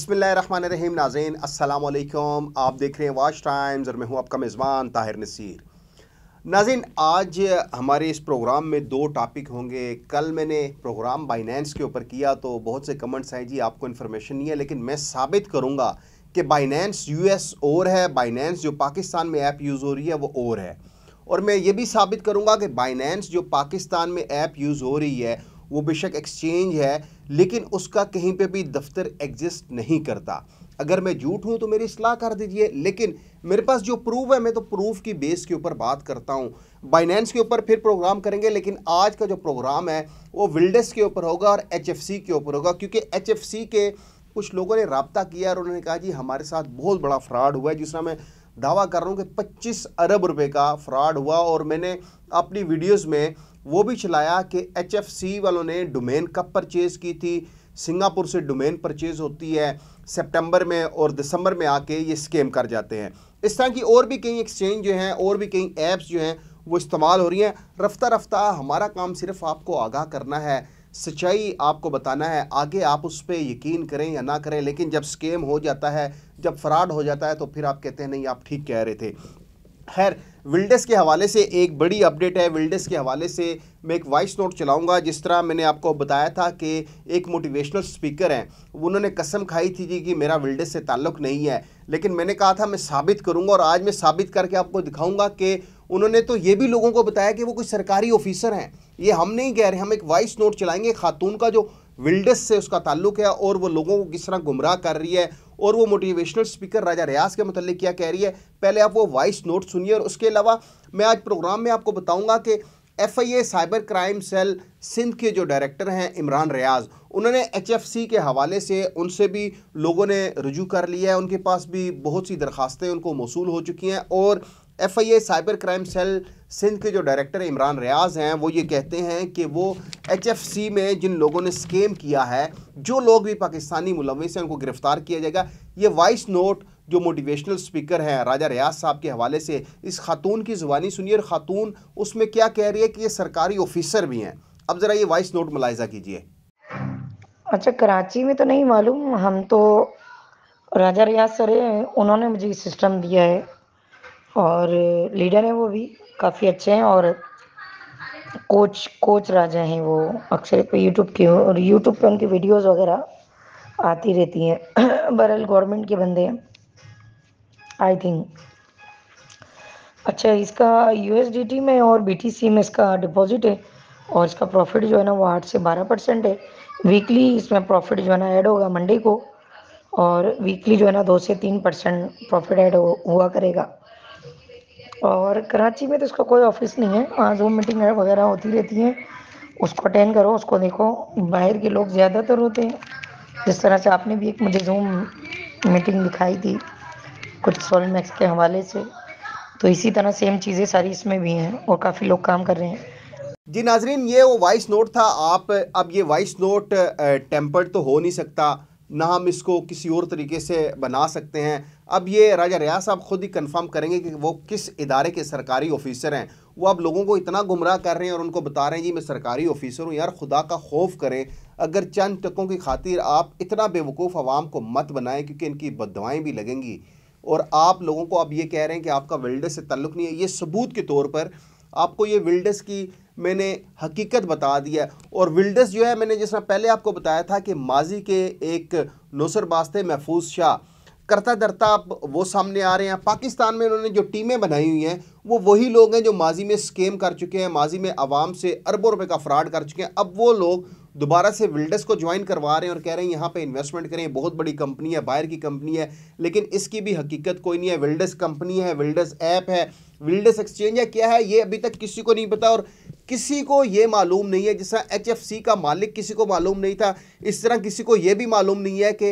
बसमिल रहीम नाजीन असलकम आप देख रहे हैं वाश टाइम्स और मैं हूं आपका मेज़बान ताहिर नसीर नाजिन आज हमारे इस प्रोग्राम में दो टॉपिक होंगे कल मैंने प्रोग्राम बाइनेंस के ऊपर किया तो बहुत से कमेंट्स आए जी आपको इन्फॉर्मेशन नहीं है लेकिन मैं साबित करूँगा कि बाइनेंस यूएस और है बाइनेंस जो पाकिस्तान में ऐप यूज़ हो रही है वो और है और मैं ये भी साबित करूँगा कि बाइनेंस जो पाकिस्तान में ऐप यूज़ हो रही है वो बेशक एक्सचेंज है लेकिन उसका कहीं पे भी दफ्तर एग्जिस्ट नहीं करता अगर मैं झूठ हूँ तो मेरी सलाह कर दीजिए लेकिन मेरे पास जो प्रूफ है मैं तो प्रूफ की बेस के ऊपर बात करता हूँ बाइनेंस के ऊपर फिर प्रोग्राम करेंगे लेकिन आज का जो प्रोग्राम है वो विल्डस के ऊपर होगा और एच के ऊपर होगा क्योंकि एच के कुछ लोगों ने रबता किया और उन्होंने कहा जी हमारे साथ बहुत बड़ा फ्रॉड हुआ है जिसमें मैं दावा कर रहा हूँ कि 25 अरब रुपए का फ्रॉड हुआ और मैंने अपनी वीडियोस में वो भी चलाया कि सी वालों ने डोमेन कब परचेज़ की थी सिंगापुर से डोमेन परचेज़ होती है सितंबर में और दिसंबर में आके ये स्केम कर जाते हैं इस तरह की और भी कई एक्सचेंज जो हैं और भी कई ऐप्स जो हैं वो इस्तेमाल हो रही हैं रफ्ता रफ्ता हमारा काम सिर्फ आपको आगाह करना है सच्चाई आपको बताना है आगे आप उस पर यकीन करें या ना करें लेकिन जब स्केम हो जाता है जब फ्रॉड हो जाता है तो फिर आप कहते हैं नहीं आप ठीक कह रहे थे खैर विल्डेस के हवाले से एक बड़ी अपडेट है विल्डेस के हवाले से मैं एक वॉइस नोट चलाऊंगा जिस तरह मैंने आपको बताया था कि एक मोटिवेशनल स्पीकर हैं उन्होंने कसम खाई थी जी कि मेरा विल्डेस से ताल्लुक़ नहीं है लेकिन मैंने कहा था मैं साबित करूँगा और आज मैं साबित करके आपको दिखाऊँगा कि उन्होंने तो ये भी लोगों को बताया कि वो कोई सरकारी ऑफिसर हैं ये हम नहीं कह रहे हम एक वॉइस नोट चलाएँगे खातून का जो विल्डस से उसका ताल्लुक है और वो लोगों को किस तरह गुमराह कर रही है और वो मोटिवेशनल स्पीकर राजा रियाज के मतलब क्या कह रही है पहले आप वो वॉइस नोट सुनिए और उसके अलावा मैं आज प्रोग्राम में आपको बताऊँगा कि F I A cyber crime cell Sindh के जो डायरेक्टर हैं इमरान रियाज़ उन्होंने एच के हवाले से उनसे भी लोगों ने रजू कर लिया है उनके पास भी बहुत सी दरख्वास्तें उनको मौसू हो चुकी हैं और F I A cyber crime cell Sindh के जो डायरेक्टर इमरान रियाज हैं वो ये कहते हैं कि वो एच एफ सी में जिन लोगों ने स्कैम किया है जो लोग भी पाकिस्तानी मुलविस हैं उनको गिरफ़्तार किया जाएगा ये वॉइस नोट जो मोटिवेशनल स्पीकर हैं राजा रियाज साहब के हवाले से इस खातून की ज़ुबानी सुनिए और ख़ातून उसमें क्या कह रही है कि ये सरकारी ऑफिसर भी हैं अब ज़रा ये वॉइस नोट मुलायजा कीजिए अच्छा कराची में तो नहीं मालूम हम तो राजा रियाज सर हैं उन्होंने मुझे ये सिस्टम दिया है और लीडर हैं वो भी काफ़ी अच्छे हैं और कोच कोच राजा हैं वो अक्सर पे यूट्यूब के और यूट्यूब पे उनकी वीडियोस वगैरह आती रहती हैं बहरहाल गवर्नमेंट के बंदे हैं आई थिंक अच्छा इसका यू में और बी में इसका डिपॉजिट है और इसका प्रॉफिट जो है ना वो आठ से बारह परसेंट है वीकली इसमें प्रॉफिट जो है ना ऐड होगा मंडे को और वीकली जो है ना दो से तीन परसेंट प्रॉफिट ऐड हुआ करेगा और कराची में तो इसका कोई ऑफिस नहीं है वहाँ जूम मीटिंग वगैरह होती रहती है उसको अटेंड करो उसको देखो बाहर के लोग ज़्यादातर होते हैं जिस तरह से आपने भी एक मुझे जूम मीटिंग दिखाई थी कुछ सोल मैक्स के हवाले से तो इसी तरह सेम चीज़ें सारी इसमें भी हैं और काफ़ी लोग काम कर रहे हैं जी नाजरीन ये वो वॉइस नोट था आप अब ये वॉइस नोट टेम्पर्ड तो हो नहीं सकता ना हम इसको किसी और तरीके से बना सकते हैं अब ये राजा रियाज साहब खुद ही कंफर्म करेंगे कि वो किस इदारे के सरकारी ऑफिसर हैं वो अब लोगों को इतना गुमराह कर रहे हैं और उनको बता रहे हैं जी मैं सरकारी ऑफिसर हूँ यार खुदा का खौफ करें अगर चंद टकों की खातिर आप इतना बेवकूफ़ आवाम को मत बनाएं क्योंकि इनकी बदवाएँ भी लगेंगी और आप लोगों को अब ये कह रहे हैं कि आपका विल्डस से तल्लुक नहीं है ये सबूत के तौर पर आपको ये विल्डर्स की मैंने हकीकत बता दिया और विल्डस जो है मैंने जिस तरह पहले आपको बताया था कि माजी के एक नौसरबाज थे महफूज शाह करता दरता आप वो सामने आ रहे हैं पाकिस्तान में उन्होंने जो टीमें बनाई हुई हैं वो वही लोग हैं जो माजी में स्केम कर चुके हैं माजी में आवाम से अरबों रुपए का फ्रॉड कर चुके हैं अब वो लोग दोबारा से विल्डस को ज्वाइन करवा रहे हैं और कह रहे हैं यहाँ पे इन्वेस्टमेंट करें बहुत बड़ी कंपनी है बाहर की कंपनी है लेकिन इसकी भी हकीकत कोई नहीं है विल्डस कंपनी है विल्डस ऐप है विल्डस एक्सचेंज है क्या है ये अभी तक किसी को नहीं पता और किसी को ये मालूम नहीं है जिस तरह एच का मालिक किसी को मालूम नहीं था इस तरह किसी को ये भी मालूम नहीं है कि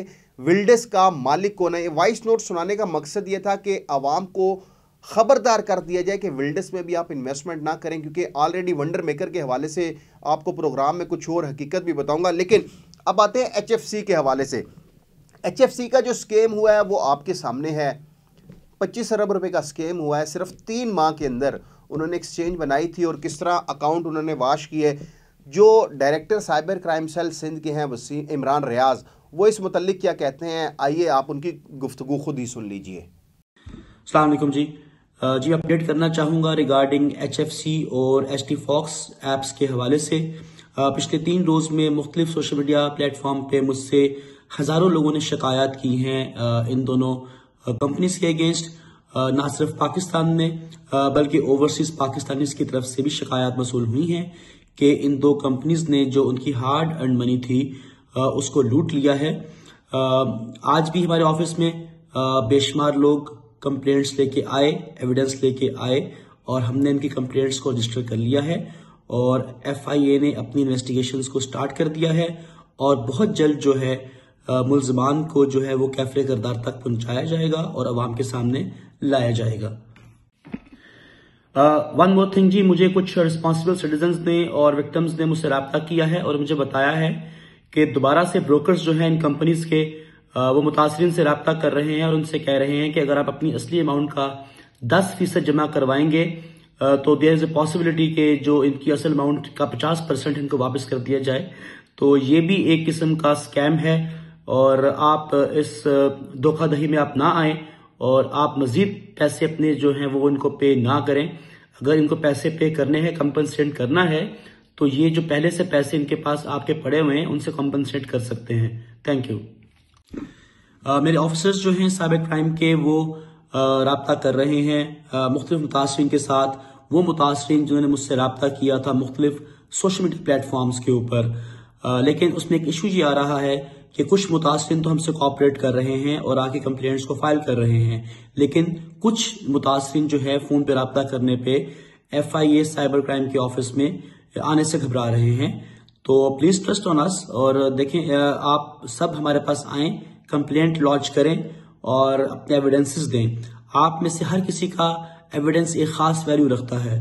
विल्डस का मालिक कौन है वॉइस नोट सुनाने का मकसद ये था कि आवाम को खबरदार कर दिया जाए कि विल्डस में भी आप इन्वेस्टमेंट ना करें क्योंकि ऑलरेडी वंडर मेकर के हवाले से आपको प्रोग्राम में कुछ और हकीकत भी बताऊंगा लेकिन अब आते हैं एच के हवाले से एच का जो स्केम हुआ है वो आपके सामने है पच्चीस अरब रुपए का स्केम हुआ है सिर्फ तीन माह के अंदर उन्होंने एक्सचेंज बनाई थी और किस तरह अकाउंट उन्होंने वाश किए जो director cyber crime cell Sindh के हैं वसी इमरान रियाज वो इस मतलब क्या कहते हैं आइए आप उनकी गुफ्तु खुद ही सुन लीजिए अलकुम जी जी अपडेट करना चाहूँगा रिगार्डिंग एच एफ सी और एच टी फॉक्स एप्स के हवाले से पिछले तीन रोज़ में मुख्तलिफ सोशल मीडिया प्लेटफॉर्म पे मुझसे हज़ारों लोगों ने शिकायत की हैं इन दोनों कंपनीज के अगेंस्ट ना सिर्फ पाकिस्तान में बल्कि ओवरसीज पाकिस्तानीज की तरफ से भी शिकायत मसूल हुई हैं कि इन दो कंपनीज ने जो उनकी हार्ड अर्न मनी थी उसको लूट लिया है आज भी हमारे ऑफिस में बेशुमार लोग कंप्लेंट्स लेके आए एविडेंस लेके आए और हमने इनकी कंप्लेंट्स को रजिस्टर कर लिया है और एफ ने अपनी इन्वेस्टिगेशन को स्टार्ट कर दिया है और बहुत जल्द जो है मुलजमान को जो है वो कैफरे करदार तक पहुंचाया जाएगा और अवाम के सामने लाया जाएगा वन मोर थिंग जी मुझे कुछ रिस्पॉन्सिबल सिटीजन ने और विक्टम्स ने मुझसे रबता किया है और मुझे बताया है कि दोबारा से ब्रोकर्स जो है इन कंपनीज के आ, वो मुतासरीन से रबता कर रहे हैं और उनसे कह रहे हैं कि अगर आप अपनी असली अमाउंट का दस फीसद जमा करवाएंगे तो देर इज ए पॉसिबिलिटी के जो इनकी असल अमाउंट का पचास परसेंट इनको वापस कर दिया जाए तो ये भी एक किस्म का स्कैम है और आप इस धोखाधही में आप ना आए और आप मजीद पैसे अपने जो हैं वो इनको पे ना करें अगर इनको पैसे पे करने हैं कंपनसेट करना है तो ये जो पहले से पैसे इनके पास आपके पड़े हुए हैं उनसे कंपनसेट कर सकते हैं थैंक यू मेरे ऑफिसर्स जो हैं साइबर क्राइम के वो रबता कर रहे हैं मुख्तलिफ मुतासरीन के साथ वो मुतासरीन जिन्होंने मुझसे रबता किया था मुख्तलिफ सोशल मीडिया प्लेटफॉर्म्स के ऊपर लेकिन उसमें एक इशू ये आ रहा है कि कुछ मुतासरन तो हमसे कॉपरेट कर रहे हैं और आके कंप्लेंट्स को फाइल कर रहे हैं लेकिन कुछ मुतासरन जो है फ़ोन पर रबता करने पर F I A cyber crime के ऑफिस में आने से घबरा रहे हैं तो प्लीज़ ट्रस्ट ऑन अस और देखें आप सब हमारे पास आए कंप्लेंट लॉन्च करें और अपने एविडेंसेस दें आप में से हर किसी का एविडेंस एक ख़ास वैल्यू रखता है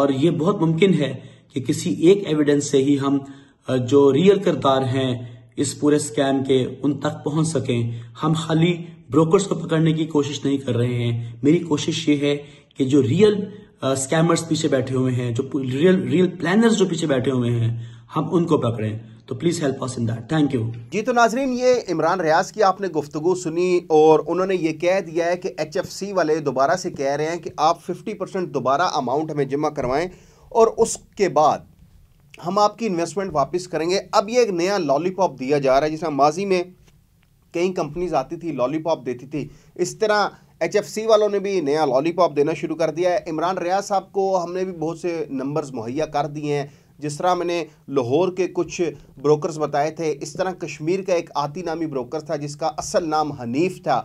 और ये बहुत मुमकिन है कि किसी एक एविडेंस से ही हम जो रियल करदार हैं इस पूरे स्कैम के उन तक पहुंच सकें हम खाली ब्रोकर्स को पकड़ने की कोशिश नहीं कर रहे हैं मेरी कोशिश ये है कि जो रियल स्कैमर्स uh, पीछे बैठे हुए हैं जो रियल रियल प्लानर्स जो पीछे बैठे हुए हैं हम उनको पकड़ें तो please help us in that thank you जी तो नाजरीन ये इमरान रियाज की आपने गुफ्तु सुनी और उन्होंने ये कह दिया है कि एच वाले दोबारा से कह रहे हैं कि आप 50 परसेंट दोबारा अमाउंट हमें जमा करवाएं और उसके बाद हम आपकी इन्वेस्टमेंट वापस करेंगे अब ये एक नया लॉलीपॉप दिया जा रहा है जिसमें माजी में कई कंपनीज आती थी लॉलीपॉप देती थी इस तरह एच वालों ने भी नया लॉलीपॉप देना शुरू कर दिया है इमरान रियाज साहब को हमने भी बहुत से नंबर्स मुहैया कर दिए हैं जिस तरह मैंने लाहौर के कुछ ब्रोकर्स बताए थे इस तरह कश्मीर का एक आती नामी ब्रोकर था जिसका असल नाम हनीफ था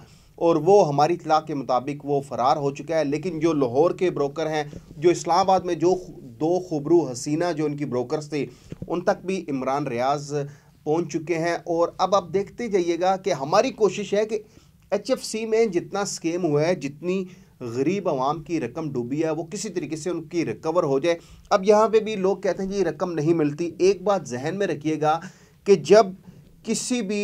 और वो हमारी इतला के मुताबिक वो फ़रार हो चुका है लेकिन जो लाहौर के ब्रोकर हैं जो इस्लामाबाद में जो दो खबरू हसीना जो उनकी ब्रोकर्स थे उन तक भी इमरान रियाज पहुंच चुके हैं और अब आप देखते जाइएगा कि हमारी कोशिश है कि एच में जितना स्कीम हुआ है जितनी गरीब आवाम की रकम डूबी है वो किसी तरीके से उनकी रिकवर हो जाए अब यहाँ पर भी लोग कहते हैं कि रकम नहीं मिलती एक बात जहन में रखिएगा कि जब किसी भी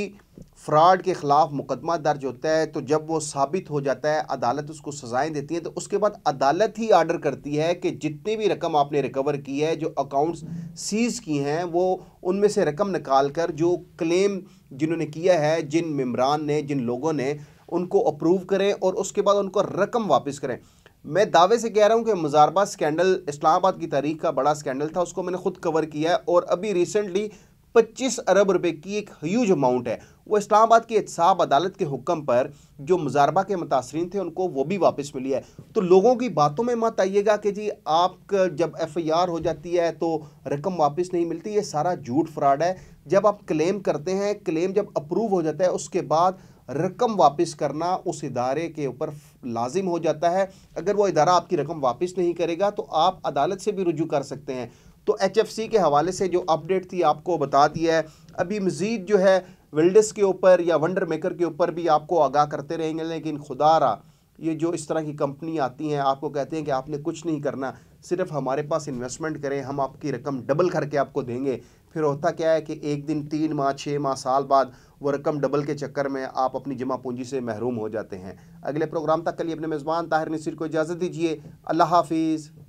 फ्रॉड के ख़िलाफ़ मुकदमा दर्ज होता है तो जब वो साबित हो जाता है अदालत उसको सज़ाएं देती है तो उसके बाद अदालत ही आर्डर करती है कि जितनी भी रकम आपने रिकवर की है जो अकाउंट्स सीज़ की हैं वो उनमें से रकम निकाल कर जो क्लेम जिन्होंने किया है जिन मम्बरान ने जिन लोगों ने उनको अप्रूव करें और उसके बाद उनको रकम वापस करें मैं दावे से कह रहा हूँ कि मुजारबा स्कैंडल इस्लामाबाद की तारीख का बड़ा स्कैंडल था उसको मैंने खुद कवर किया है और अभी रिसेंटली 25 अरब रुपए की एक ह्यूज अमाउंट है वो इस्लामाबाद की एहसाब अदालत के हुक्म पर जो मुजारबा के मुतासरीन थे उनको वो भी वापस मिली है तो लोगों की बातों में मत आइएगा कि जी आप जब एफ़ आई आर हो जाती है तो रकम वापस नहीं मिलती ये सारा झूठ फ्रॉड है जब आप क्लेम करते हैं क्लेम जब अप्रूव हो जाता है उसके बाद रकम वापस करना उस इदारे के ऊपर लाजिम हो जाता है अगर वो इदारा आपकी रकम वापस नहीं करेगा तो आप अदालत से भी रुजू कर सकते हैं तो सी के हवाले से जो अपडेट थी आपको बता दिया है अभी मज़ीद जो है विल्डस के ऊपर या वंडर मेकर के ऊपर भी आपको आगाह करते रहेंगे लेकिन खुदा रहा ये जो इस तरह की कंपनी आती हैं आपको कहते हैं कि आपने कुछ नहीं करना सिर्फ हमारे पास इन्वेस्टमेंट करें हम आपकी रकम डबल करके आपको देंगे फिर होता क्या है कि एक दिन तीन माह छः माह साल बाद वो रकम डबल के चक्कर में आप अपनी जमा पूंजी से महरूम हो जाते हैं अगले प्रोग्राम तक के लिए अपने मेज़बान ताहिर नसीर को इजाज़त दीजिए अल्लाह हाफिज़